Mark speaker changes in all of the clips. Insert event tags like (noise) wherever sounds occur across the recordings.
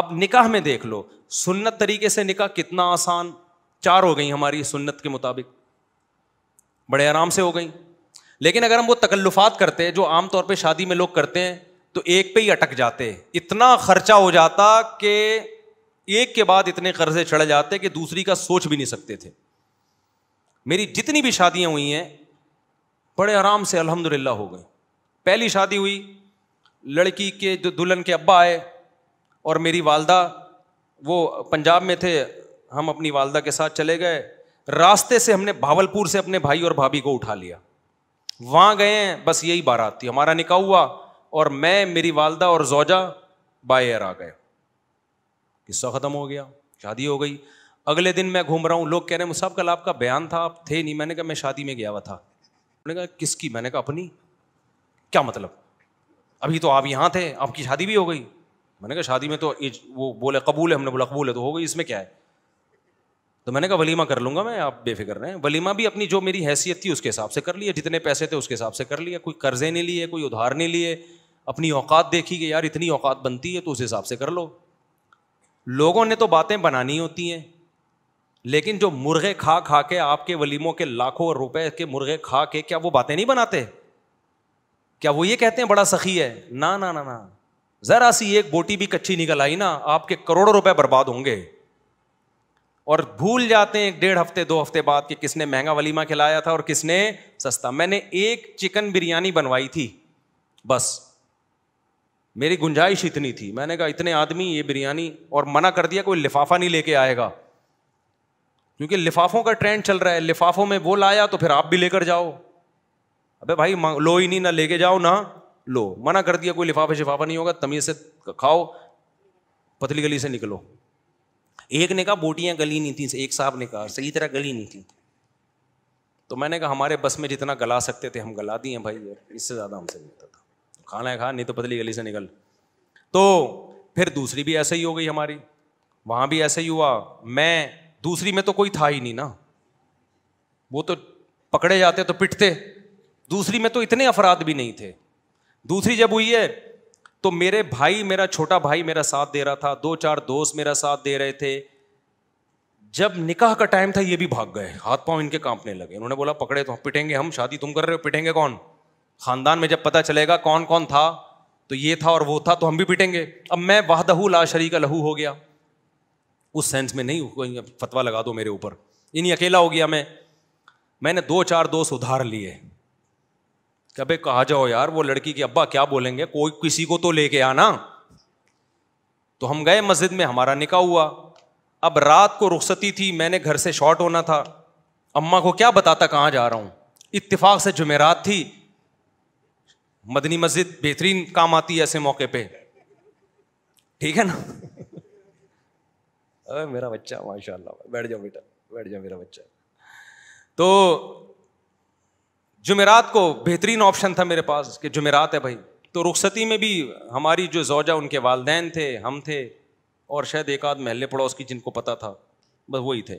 Speaker 1: अब निकाह में देख लो सुन्नत तरीके से निकाह कितना आसान चार हो गई हमारी सुन्नत के मुताबिक बड़े आराम से हो गई लेकिन अगर हम वो तकल्लुफात करते हैं जो आमतौर पे शादी में लोग करते हैं तो एक पे ही अटक जाते इतना खर्चा हो जाता कि एक के बाद इतने कर्जे चढ़ जाते कि दूसरी का सोच भी नहीं सकते थे मेरी जितनी भी शादियां हुई हैं बड़े आराम से अल्हम्दुलिल्लाह हो गई पहली शादी हुई लड़की के जो दुल्हन के अब्बा आए और मेरी वालदा वो पंजाब में थे हम अपनी वालदा के साथ चले गए रास्ते से हमने भावलपुर से अपने भाई और भाभी को उठा लिया वहाँ गए हैं बस यही बारात थी हमारा निकाह हुआ और मैं मेरी वालदा और जोजा बाय एयर आ गए किस्सा ख़त्म हो गया शादी हो गई अगले दिन मैं घूम रहा हूँ लोग कह रहे हैं साहब कल आपका बयान था आप थे नहीं मैंने कहा मैं शादी में गया हुआ था उन्होंने कहा किसकी मैंने कहा अपनी क्या मतलब अभी तो आप यहाँ थे आपकी शादी भी हो गई मैंने कहा शादी में तो वो बोले कबूल है हमने बोला कबूल है तो हो गई इसमें क्या है तो मैंने कहा वलीमा कर लूंगा मैं आप बेफिक्र रहें वलीमा भी अपनी जो मेरी हैसियत थी उसके हिसाब से कर लिए जितने पैसे थे उसके हिसाब से कर लिया कोई कर्ज़े नहीं लिए कोई उधार नहीं लिए अपनी औकात देखी कि यार इतनी औकात बनती है तो उस हिसाब से कर लो लोगों ने तो बातें बनानी होती हैं लेकिन जो मुर्गे खा खा के आपके वलीमों के लाखों रुपए के मुर्गे खा के क्या वो बातें नहीं बनाते क्या वो ये कहते हैं बड़ा सखी है ना ना ना ना जरा सी एक बोटी भी कच्ची निकल आई ना आपके करोड़ों रुपए बर्बाद होंगे और भूल जाते हैं एक डेढ़ हफ्ते दो हफ्ते बाद कि किसने महंगा वलीमा खिलाया था और किसने सस्ता मैंने एक चिकन बिरयानी बनवाई थी बस मेरी गुंजाइश इतनी थी मैंने कहा इतने आदमी ये बिरयानी और मना कर दिया कोई लिफाफा नहीं लेके आएगा क्योंकि लिफाफों का ट्रेंड चल रहा है लिफाफों में वो लाया तो फिर आप भी लेकर जाओ अबे भाई लो ही नहीं ना लेके जाओ ना लो मना कर दिया कोई लिफाफा शिफाफा नहीं होगा तमीज से खाओ पतली गली से निकलो एक ने कहा बोटियां गली नहीं थी एक साहब ने कहा सही तरह गली नहीं थी तो मैंने कहा हमारे बस में जितना गला सकते थे हम गला दिए भाई यार इससे ज़्यादा हमसे नहीं होता था खाना है खा नहीं तो पतली गली से निकल तो फिर दूसरी भी ऐसे ही हो गई हमारी वहां भी ऐसा ही हुआ मैं दूसरी में तो कोई था ही नहीं ना वो तो पकड़े जाते तो पिटते दूसरी में तो इतने अफराद भी नहीं थे दूसरी जब हुई है तो मेरे भाई मेरा छोटा भाई मेरा साथ दे रहा था दो चार दोस्त मेरा साथ दे रहे थे जब निकाह का टाइम था ये भी भाग गए हाथ पांव इनके कांपने लगे उन्होंने बोला पकड़े तो हम पिटेंगे हम शादी तुम कर रहे हो पिटेंगे कौन खानदान में जब पता चलेगा कौन कौन था तो ये था और वो था तो हम भी पिटेंगे अब मैं वाहदहू ला का लहू हो गया उस सेंस में नहीं कोई फतवा लगा दो मेरे ऊपर यानी अकेला हो गया मैं मैंने दो चार दोस्त उधार लिए कभी कहा जाओ यार वो लड़की की अब्बा क्या बोलेंगे कोई किसी को तो लेके आना तो हम गए मस्जिद में हमारा निका हुआ अब रात को रुखसती थी मैंने घर से शॉर्ट होना था अम्मा को क्या बताता कहाँ जा रहा हूँ इतफाक से जुमेरात थी मदनी मस्जिद बेहतरीन काम आती है ऐसे मौके पे ठीक है ना अरे मेरा बच्चा माशाल्लाह बैठ जाओ बेटा बैठ जाओ मेरा बच्चा तो जुमेरात को बेहतरीन ऑप्शन था मेरे पास कि जुमेरात है भाई तो रुखसती में भी हमारी जो जोजा उनके वालदेन थे हम थे और शायद एक आध महल्ले पड़ोस की जिनको पता था बस वही थे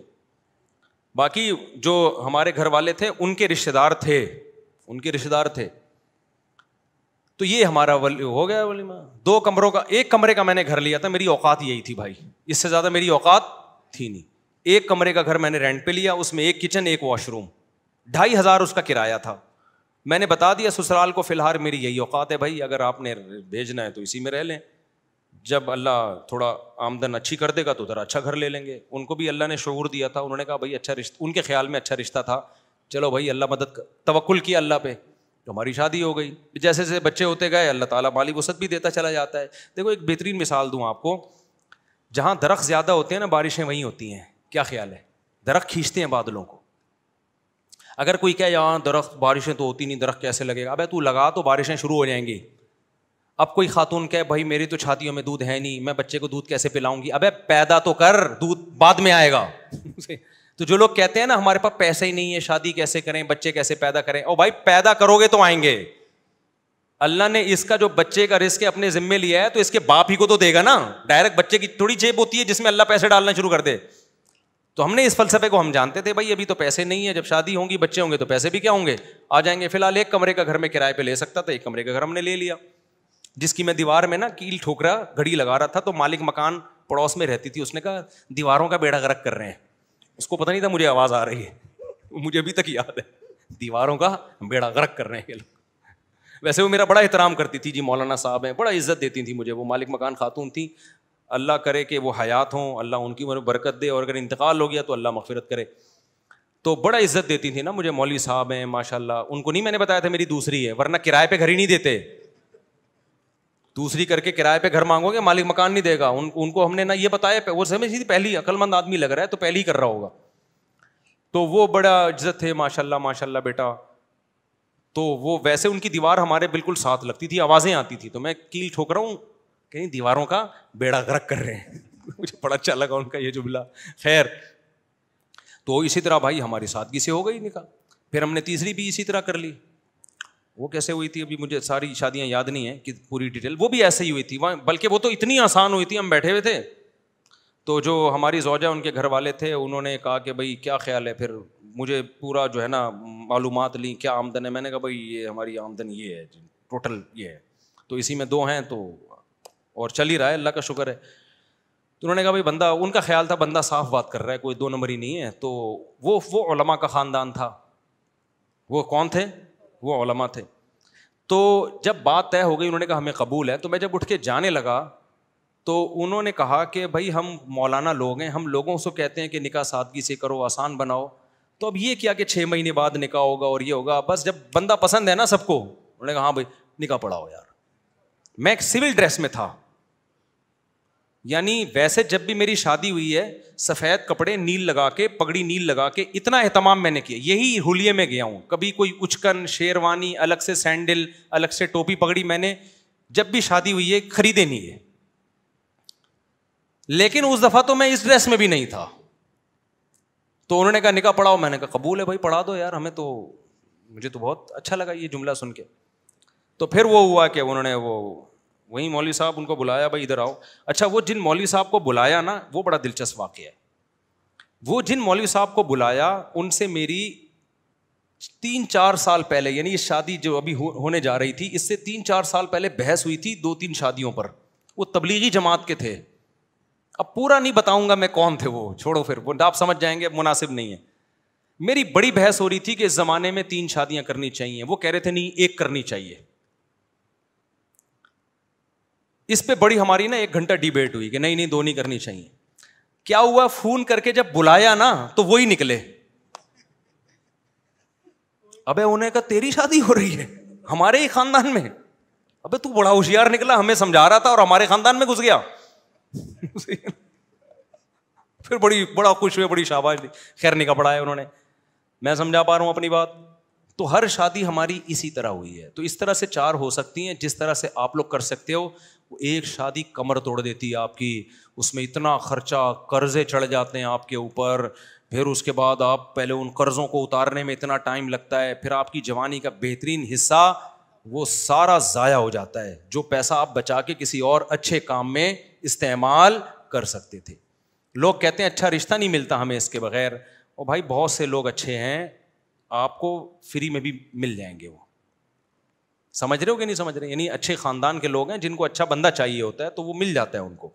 Speaker 1: बाकी जो हमारे घर वाले थे उनके रिश्तेदार थे उनके रिश्तेदार थे तो ये हमारा वाली हो गया वाली वलीमा दो कमरों का एक कमरे का मैंने घर लिया था मेरी औकात यही थी भाई इससे ज़्यादा मेरी औकात थी नहीं एक कमरे का घर मैंने रेंट पे लिया उसमें एक किचन एक वॉशरूम ढाई हज़ार उसका किराया था मैंने बता दिया ससुराल को फ़िलहाल मेरी यही औकात है भाई अगर आपने भेजना है तो इसी में रह लें जब अल्लाह थोड़ा आमदन अच्छी कर देगा तो उधर अच्छा घर ले लेंगे उनको भी अल्लाह ने शूर दिया था उन्होंने कहा भाई अच्छा रिश्ता उनके ख्याल में अच्छा रिश्ता था चलो भाई अल्लाह मदद कर तवक्ल किया अल्लाह पे तो हमारी शादी हो गई जैसे जैसे बच्चे होते गए अल्लाह ताला माली वसत भी देता चला जाता है देखो एक बेहतरीन मिसाल दूँ आपको जहाँ दरख्त ज़्यादा होते हैं ना बारिशें वहीं होती हैं क्या ख्याल है दरख्त खींचते हैं बादलों को अगर कोई कहे यहाँ दरख्त बारिशें तो होती नहीं दरख्त कैसे लगेगा अब तू लगा तो बारिशें शुरू हो जाएंगी अब कोई खातून कहे भाई मेरी तो छातियों में दूध है नहीं मैं बच्चे को दूध कैसे पिलाऊंगी अबे पैदा तो कर दूध बाद में आएगा (laughs) तो जो लोग कहते हैं ना हमारे पास पैसे ही नहीं है शादी कैसे करें बच्चे कैसे पैदा करें ओ भाई पैदा करोगे तो आएंगे अल्लाह ने इसका जो बच्चे का रिस्क अपने जिम्मे लिया है तो इसके बाप ही को तो देगा ना डायरेक्ट बच्चे की थोड़ी जेब होती है जिसमें अल्लाह पैसे डालना शुरू कर दे तो हमने इस फलसफे को हम जानते थे भाई अभी तो पैसे नहीं है जब शादी होंगी बच्चे होंगे तो पैसे भी क्या होंगे आ जाएंगे फिलहाल एक कमरे का घर में किराए पे ले सकता था एक कमरे का घर हमने ले लिया जिसकी मैं दीवार में ना कील ठोकरा घड़ी लगा रहा था तो मालिक मकान पड़ोस में रहती थी उसने कहा दीवारों का बेड़ा गर्क कर रहे हैं उसको पता नहीं था मुझे आवाज़ आ रही है (laughs) मुझे अभी तक याद है दीवारों का बेड़ा गर्क कर रहे हैं ये वैसे वो मेरा बड़ा एहतराम करती थी जी मौलाना साहब हैं बड़ा इज्जत देती थी मुझे वो मालिक मकान खातून थी अल्लाह करे कि वो हयात हों अल्लाह उनकी उम्र बरकत दे और अगर इंतकाल हो गया तो अल्लाह मफ़रत करे तो बड़ा इज्जत देती थी ना मुझे मौलवी साहब हैं माशाल्लाह उनको नहीं मैंने बताया था मेरी दूसरी है वरना किराए पे घर ही नहीं देते दूसरी करके किराए पे घर मांगोगे मालिक मकान नहीं देगा उन उनको हमने ना ये बताया वो समझ थी पहली अकलमंद आदमी लग रहा है तो पहले ही कर रहा होगा तो वो बड़ा इज्जत थे माशाल्लाह माशा बेटा तो वो वैसे उनकी दीवार हमारे बिल्कुल साथ लगती थी आवाज़ें आती थी तो मैं कील ठोक रहा हूँ कहीं दीवारों का बेड़ा गर्क कर रहे हैं (laughs) मुझे बड़ा अच्छा लगा उनका ये जुमला खैर तो इसी तरह भाई हमारी सादगी से हो गई निकाह फिर हमने तीसरी भी इसी तरह कर ली वो कैसे हुई थी अभी मुझे सारी शादियां याद नहीं है कि पूरी डिटेल वो भी ऐसे ही हुई थी वहाँ बल्कि वो तो इतनी आसान हुई थी हम बैठे हुए थे तो जो हमारी जोजा उनके घर वाले थे उन्होंने कहा कि भाई क्या ख्याल है फिर मुझे पूरा जो है ना मालूम ली क्या आमदन है मैंने कहा भाई ये हमारी आमदन ये है टोटल ये है तो इसी में दो हैं तो और चल ही रहा है अल्लाह का शुक्र है तो उन्होंने कहा भाई बंदा उनका ख्याल था बंदा साफ बात कर रहा है कोई दो नंबर ही नहीं है तो वो वो ओलमा का ख़ानदान था वो कौन थे वो ओलमा थे तो जब बात तय हो गई उन्होंने कहा हमें कबूल है तो मैं जब उठ के जाने लगा तो उन्होंने कहा कि भाई हम मौलाना लोग हैं हम लोगों से कहते हैं कि निका सादगी से करो आसान बनाओ तो अब ये किया कि छः महीने बाद निका होगा और ये होगा बस जब बंदा पसंद है ना सबको उन्होंने कहा हाँ भाई निका पढ़ाओ यार मैं एक सिविल ड्रेस में था यानी वैसे जब भी मेरी शादी हुई है सफ़ेद कपड़े नील लगा के पगड़ी नील लगा के इतना अहतमाम मैंने किया यही होलिये में गया हूँ कभी कोई उचकन शेरवानी अलग से सैंडल अलग से टोपी पगड़ी मैंने जब भी शादी हुई है खरीदे नहीं है लेकिन उस दफ़ा तो मैं इस ड्रेस में भी नहीं था तो उन्होंने कहा निका पढ़ाओ मैंने कहा कबूल है भाई पढ़ा दो यार हमें तो मुझे तो बहुत अच्छा लगा ये जुमला सुन के तो फिर वो हुआ कि उन्होंने वो वहीं मौली साहब उनको बुलाया भाई इधर आओ अच्छा वो जिन मौली साहब को बुलाया ना वो बड़ा दिलचस्प वाक्य है वो जिन मौलवी साहब को बुलाया उनसे मेरी तीन चार साल पहले यानी ये शादी जो अभी हो, होने जा रही थी इससे तीन चार साल पहले बहस हुई थी दो तीन शादियों पर वो तबलीगी जमात के थे अब पूरा नहीं बताऊंगा मैं कौन थे वो छोड़ो फिर वो आप समझ जाएंगे मुनासिब नहीं है मेरी बड़ी बहस हो रही थी कि इस ज़माने में तीन शादियां करनी चाहिए वो कह रहे थे नहीं एक करनी चाहिए इस पर बड़ी हमारी ना एक घंटा डिबेट हुई कि नहीं नहीं दो नहीं करनी चाहिए क्या हुआ फोन करके जब बुलाया ना तो वही निकले अबे उन्हें कहा तेरी शादी हो रही है हमारे ही खानदान में अबे तू बड़ा होशियार निकला हमें समझा रहा था और हमारे खानदान में घुस गया (laughs) फिर बड़ी बड़ा खुश हुए बड़ी शाबाश दी खैर निका पढ़ाया उन्होंने मैं समझा पा रहा हूं अपनी बात तो हर शादी हमारी इसी तरह हुई है तो इस तरह से चार हो सकती हैं जिस तरह से आप लोग कर सकते हो एक शादी कमर तोड़ देती है आपकी उसमें इतना खर्चा कर्जे चढ़ जाते हैं आपके ऊपर फिर उसके बाद आप पहले उन कर्ज़ों को उतारने में इतना टाइम लगता है फिर आपकी जवानी का बेहतरीन हिस्सा वो सारा ज़ाया हो जाता है जो पैसा आप बचा के किसी और अच्छे काम में इस्तेमाल कर सकते थे लोग कहते हैं अच्छा रिश्ता नहीं मिलता हमें इसके बगैर और भाई बहुत से लोग अच्छे हैं आपको फ्री में भी मिल जाएंगे वो समझ रहे हो कि नहीं समझ रहे यानी अच्छे खानदान के लोग हैं जिनको अच्छा बंदा चाहिए होता है तो वो मिल जाता है उनको